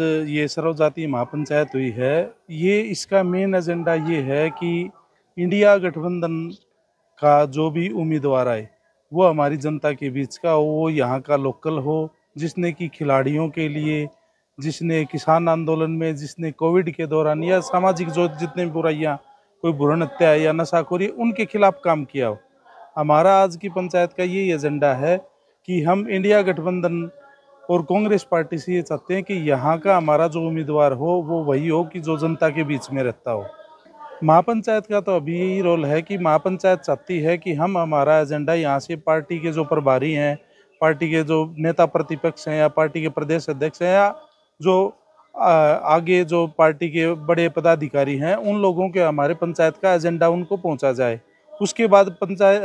ये सर्वजातीय महापंचायत हुई है ये इसका मेन एजेंडा ये है कि इंडिया गठबंधन का जो भी उम्मीदवार आए वो हमारी जनता के बीच का हो वो यहाँ का लोकल हो जिसने कि खिलाड़ियों के लिए जिसने किसान आंदोलन में जिसने कोविड के दौरान या सामाजिक जो जितने भी बुराइयाँ कोई भ्रूण हत्या या नशाखोरी उनके खिलाफ काम किया हो हमारा आज की पंचायत का यही एजेंडा है कि हम इंडिया गठबंधन और कांग्रेस पार्टी से ये चाहते हैं कि यहाँ का हमारा जो उम्मीदवार हो वो वही हो कि जो जनता के बीच में रहता हो महापंचायत का तो अभी यही रोल है कि महापंचायत चाहती है कि हम हमारा एजेंडा यहाँ से पार्टी के जो प्रभारी हैं पार्टी के जो नेता प्रतिपक्ष हैं या पार्टी के प्रदेश अध्यक्ष हैं या जो आगे जो पार्टी के बड़े पदाधिकारी हैं उन लोगों के हमारे पंचायत का एजेंडा उनको पहुंचा जाए उसके बाद पंचायत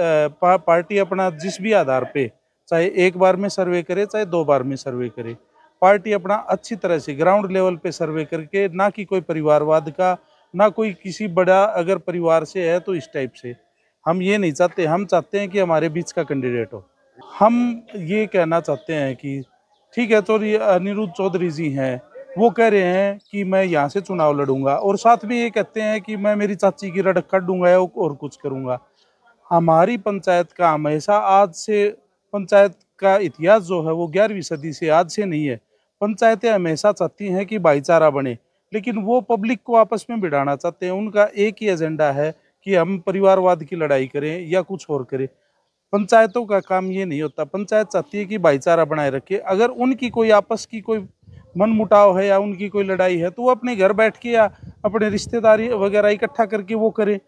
पार्टी अपना जिस भी आधार पे चाहे एक बार में सर्वे करे चाहे दो बार में सर्वे करे पार्टी अपना अच्छी तरह से ग्राउंड लेवल पे सर्वे करके ना कि कोई परिवारवाद का ना कोई किसी बड़ा अगर परिवार से है तो इस टाइप से हम ये नहीं चाहते हम चाहते हैं कि हमारे बीच का कैंडिडेट हो हम ये कहना चाहते हैं कि ठीक है चौधरी अनिरुद्ध चौधरी जी हैं वो कह रहे हैं कि मैं यहाँ से चुनाव लड़ूंगा और साथ में ये कहते हैं कि मैं मेरी चाची की रड़क कर दूंगा और कुछ करूँगा हमारी पंचायत का हमेशा आज से पंचायत का इतिहास जो है वो ग्यारहवीं सदी से आज से नहीं है पंचायतें हमेशा चाहती हैं कि भाईचारा बने लेकिन वो पब्लिक को आपस में बिड़ाना चाहते हैं उनका एक ही एजेंडा है कि हम परिवारवाद की लड़ाई करें या कुछ और करें पंचायतों का काम ये नहीं होता पंचायत चाहती है कि भाईचारा बनाए रखे अगर उनकी कोई आपस की कोई मन मुटाव है या उनकी कोई लड़ाई है तो वो अपने घर बैठ के या अपने रिश्तेदारी वगैरह इकट्ठा करके वो करें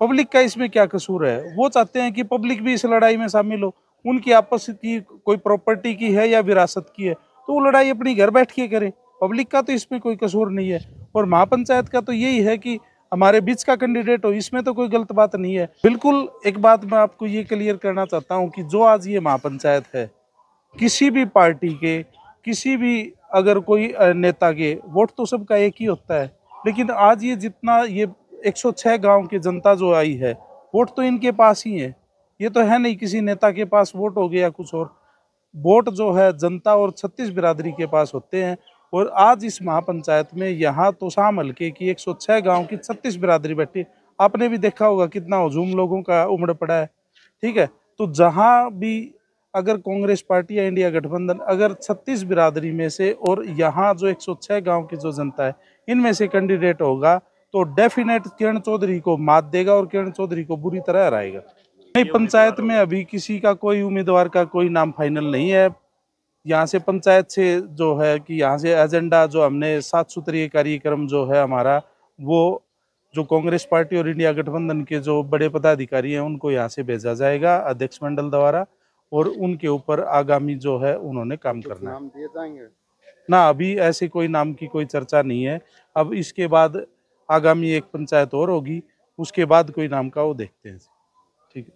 पब्लिक का इसमें क्या कसूर है वो चाहते हैं कि पब्लिक भी इस लड़ाई में शामिल हो उनकी आपस की कोई प्रॉपर्टी की है या विरासत की है तो वो लड़ाई अपनी घर बैठ के करें पब्लिक का तो इसमें कोई कसूर नहीं है और महापंचायत का तो यही है कि हमारे बीच का कैंडिडेट हो इसमें तो कोई गलत बात नहीं है बिल्कुल एक बात मैं आपको ये क्लियर करना चाहता हूँ कि जो आज ये महापंचायत है किसी भी पार्टी के किसी भी अगर कोई नेता के वोट तो सबका एक ही होता है लेकिन आज ये जितना ये 106 गांव की जनता जो आई है वोट तो इनके पास ही है ये तो है नहीं किसी नेता के पास वोट हो गया कुछ और वोट जो है जनता और छत्तीस बिरादरी के पास होते हैं और आज इस महापंचायत में यहाँ तो शाम हल्के की एक गांव की छत्तीस बिरादरी बैठी आपने भी देखा होगा कितना हजूम लोगों का उमड़ पड़ा है ठीक है तो जहाँ भी अगर कांग्रेस पार्टी या इंडिया गठबंधन अगर छत्तीस बिरादरी में से और यहाँ जो 106 गांव की जो जनता है इनमें से कैंडिडेट होगा तो डेफिनेट किरण चौधरी को मात देगा और किरण चौधरी को बुरी तरह हराएगा नहीं पंचायत में अभी किसी का कोई उम्मीदवार का कोई नाम फाइनल नहीं है यहाँ से पंचायत से जो है कि यहाँ से एजेंडा जो हमने सात सूत्रीय कार्यक्रम जो है हमारा वो जो कांग्रेस पार्टी और इंडिया गठबंधन के जो बड़े पदाधिकारी हैं उनको यहाँ से भेजा जाएगा अध्यक्ष मंडल द्वारा और उनके ऊपर आगामी जो है उन्होंने काम करना नाम दिए जाएंगे ना अभी ऐसे कोई नाम की कोई चर्चा नहीं है अब इसके बाद आगामी एक पंचायत और होगी उसके बाद कोई नाम का वो देखते हैं